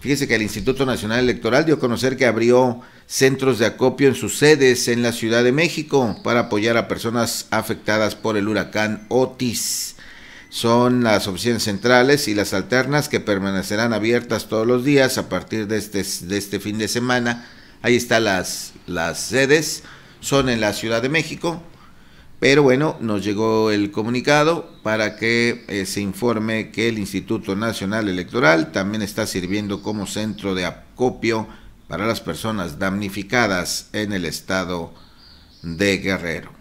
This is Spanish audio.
Fíjese que el Instituto Nacional Electoral dio a conocer que abrió centros de acopio en sus sedes en la Ciudad de México para apoyar a personas afectadas por el huracán Otis. Son las oficinas centrales y las alternas que permanecerán abiertas todos los días a partir de este, este fin de semana. Ahí están las sedes, son en la Ciudad de México, pero bueno, nos llegó el comunicado para que eh, se informe que el Instituto Nacional Electoral también está sirviendo como centro de acopio para las personas damnificadas en el estado de Guerrero.